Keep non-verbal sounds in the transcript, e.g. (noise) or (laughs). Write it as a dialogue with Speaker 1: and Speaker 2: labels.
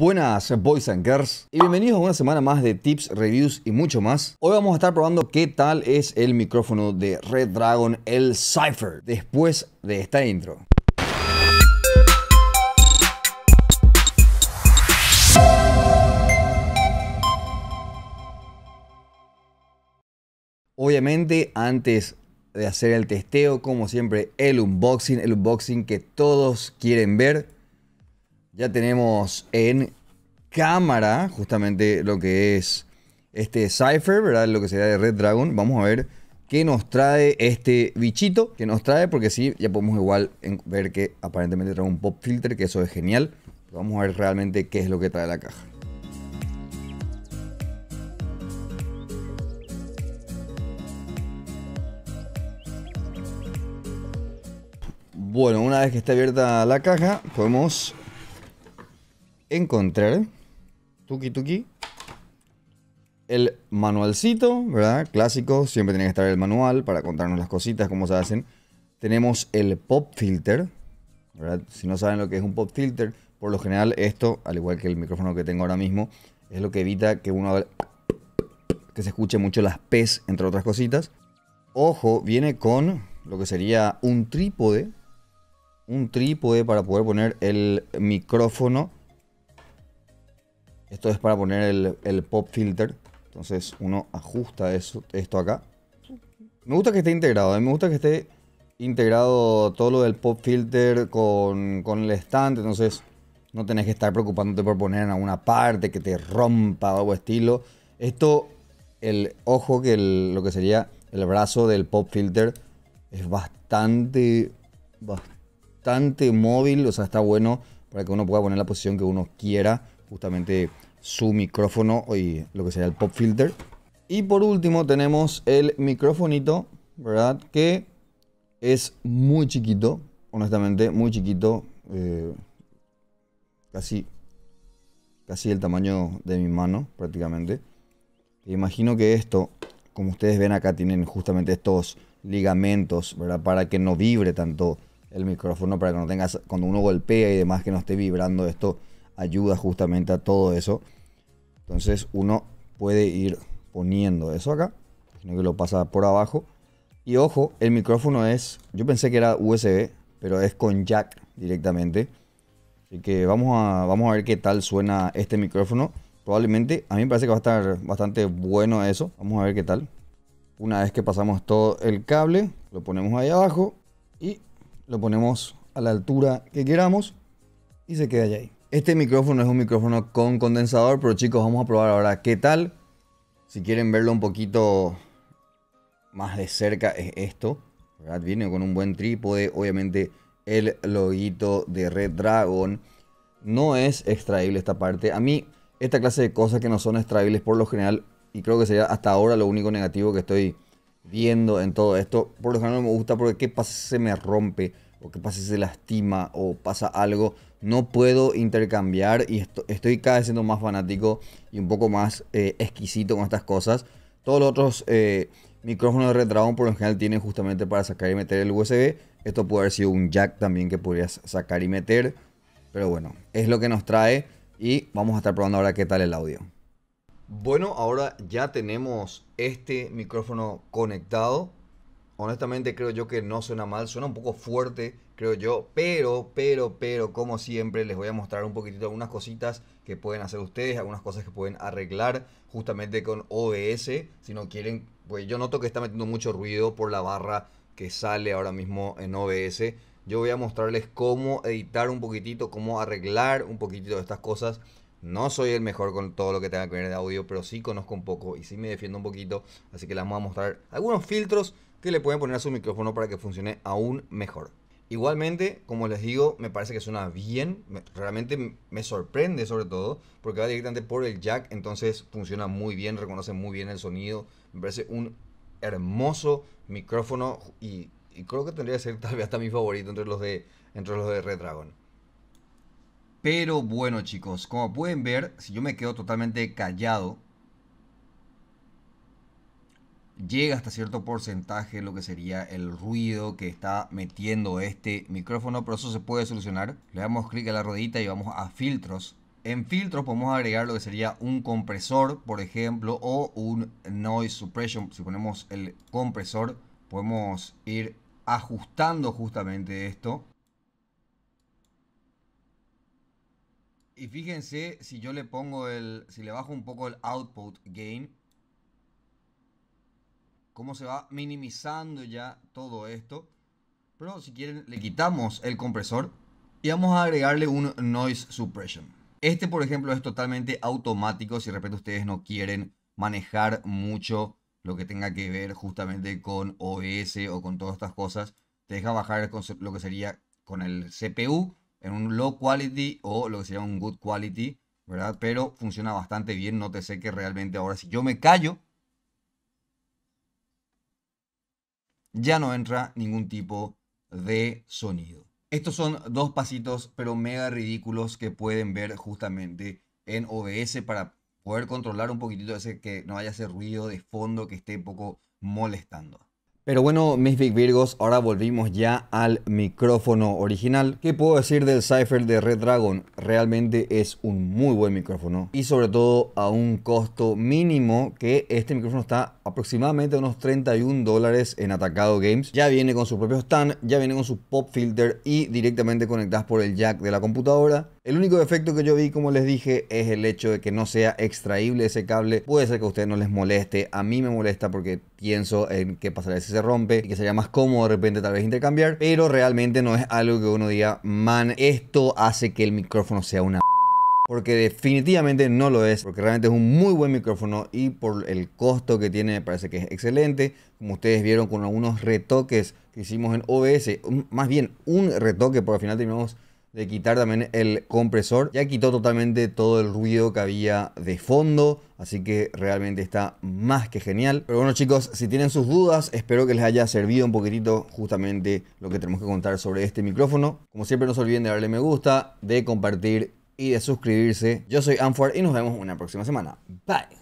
Speaker 1: Buenas boys and girls y bienvenidos a una semana más de tips, reviews y mucho más. Hoy vamos a estar probando qué tal es el micrófono de Red Dragon, el Cypher, después de esta intro. Obviamente antes de hacer el testeo, como siempre, el unboxing, el unboxing que todos quieren ver ya tenemos en cámara justamente lo que es este Cypher, ¿verdad? Lo que sería de Red Dragon. Vamos a ver qué nos trae este bichito. Que nos trae, porque sí, ya podemos igual ver que aparentemente trae un pop filter, que eso es genial. vamos a ver realmente qué es lo que trae la caja. Bueno, una vez que está abierta la caja, podemos encontrar, tuki tuki, el manualcito, ¿verdad? Clásico, siempre tiene que estar el manual para contarnos las cositas, cómo se hacen. Tenemos el pop filter, ¿verdad? Si no saben lo que es un pop filter, por lo general esto, al igual que el micrófono que tengo ahora mismo, es lo que evita que uno que se escuche mucho las P's, entre otras cositas. Ojo, viene con lo que sería un trípode, un trípode para poder poner el micrófono esto es para poner el, pop filter. Entonces uno ajusta eso, esto acá. Me gusta que esté integrado. ¿eh? Me gusta que esté integrado todo lo del pop filter con, el stand. Entonces no tenés que estar preocupándote por poner en alguna parte que te rompa o algo estilo. Esto, el ojo que lo que sería el brazo del pop filter es bastante, bastante móvil. O sea, está bueno para que uno pueda poner la posición que uno quiera justamente su micrófono y lo que sería el pop filter. Y por último tenemos el micrófonito ¿verdad? Que es muy chiquito, honestamente, muy chiquito. Eh, casi, casi el tamaño de mi mano prácticamente. E imagino que esto, como ustedes ven acá, tienen justamente estos ligamentos, ¿verdad? Para que no vibre tanto el micrófono, para que no tengas, cuando uno golpea y demás, que no esté vibrando esto ayuda justamente a todo eso. Entonces uno puede ir poniendo eso acá, sino que lo pasa por abajo. Y ojo, el micrófono es, yo pensé que era USB, pero es con jack directamente. Así que vamos a, vamos a ver qué tal suena este micrófono. Probablemente, a mí me parece que va a estar bastante bueno eso. Vamos a ver qué tal. Una vez que pasamos todo el cable, lo ponemos ahí abajo y lo ponemos a la altura que queramos y se queda ahí. Este micrófono es un micrófono con condensador, pero chicos, vamos a probar ahora qué tal. Si quieren verlo un poquito más de cerca es esto. Viene con un buen trípode, obviamente el loguito de Red Dragon. No es extraíble esta parte. A mí, esta clase de cosas que no son extraíbles por lo general, y creo que sería hasta ahora lo único negativo que estoy viendo en todo esto, por lo general no me gusta porque qué pasa si se me rompe, o qué pasa si se lastima, o pasa algo no puedo intercambiar y estoy cada vez siendo más fanático y un poco más eh, exquisito con estas cosas. Todos los otros eh, micrófonos de Red por lo general tienen justamente para sacar y meter el USB. Esto puede haber sido un jack también que podrías sacar y meter. Pero bueno, es lo que nos trae y vamos a estar probando ahora qué tal el audio. Bueno, ahora ya tenemos este micrófono conectado honestamente creo yo que no suena mal, suena un poco fuerte, creo yo, pero, pero, pero, como siempre, les voy a mostrar un poquitito algunas cositas que pueden hacer ustedes, algunas cosas que pueden arreglar justamente con OBS, si no quieren, pues yo noto que está metiendo mucho ruido por la barra que sale ahora mismo en OBS. Yo voy a mostrarles cómo editar un poquitito, cómo arreglar un poquitito de estas cosas. No soy el mejor con todo lo que tenga que ver de audio, pero sí conozco un poco y sí me defiendo un poquito. Así que les vamos a mostrar algunos filtros que le pueden poner a su micrófono para que funcione aún mejor. Igualmente, como les digo, me parece que suena bien, realmente me sorprende sobre todo, porque va directamente por el jack, entonces funciona muy bien, reconoce muy bien el sonido, me parece un hermoso micrófono y, creo que tendría que ser (laughs) tal vez hasta mi favorito entre los de, entre los de Red Dragon. Pero bueno chicos, como pueden ver, si yo me quedo totalmente callado, llega hasta cierto porcentaje lo que sería el ruido que está metiendo este micrófono, pero eso se puede solucionar. Le damos clic a la rodita y vamos a filtros. En filtros podemos agregar lo que sería un compresor, por ejemplo, o un noise suppression. Si ponemos el compresor, podemos ir ajustando justamente esto. Y fíjense, si yo le pongo el, si le bajo un poco el output gain, cómo se va minimizando ya todo esto. Pero si quieren, le quitamos el compresor y vamos a agregarle un noise suppression. Este, por ejemplo, es totalmente automático si de repente ustedes no quieren manejar mucho lo que tenga que ver justamente con OS o con todas estas cosas. Te deja bajar lo que sería con el CPU en un low quality o lo que sería un good quality, ¿verdad? Pero funciona bastante bien. No te sé que realmente ahora si yo me callo, ya no entra ningún tipo de sonido. Estos son dos pasitos, pero mega ridículos que pueden ver justamente en OBS para poder controlar un poquitito ese que no haya ese ruido de fondo que esté un poco molestando. Pero bueno, mis Big Virgos, ahora volvimos ya al micrófono original. ¿Qué puedo decir del Cypher de Red Dragon? Realmente es un muy buen micrófono y sobre todo a un costo mínimo que este micrófono está aproximadamente unos 31 dólares en Atacado Games. Ya viene con su propio stand, ya viene con su pop filter y directamente conectadas por el jack de la computadora. El único defecto que yo vi, como les dije, es el hecho de que no sea extraíble ese cable. Puede ser que a ustedes no les moleste, a mí me molesta porque pienso en qué pasaría si se rompe y que sería más cómodo de repente tal vez intercambiar, pero realmente no es algo que uno diga, man, esto hace que el micrófono sea una porque definitivamente no lo es, porque realmente es un muy buen micrófono y por el costo que tiene me parece que es excelente. Como ustedes vieron con algunos retoques que hicimos en OBS, más bien un retoque, porque al final tenemos de quitar también el compresor. Ya quitó totalmente todo el ruido que había de fondo, así que realmente está más que genial. Pero bueno chicos, si tienen sus dudas, espero que les haya servido un poquitito justamente lo que tenemos que contar sobre este micrófono. Como siempre no se olviden de darle me gusta, de compartir y de suscribirse. Yo soy Anfor y nos vemos una próxima semana. Bye.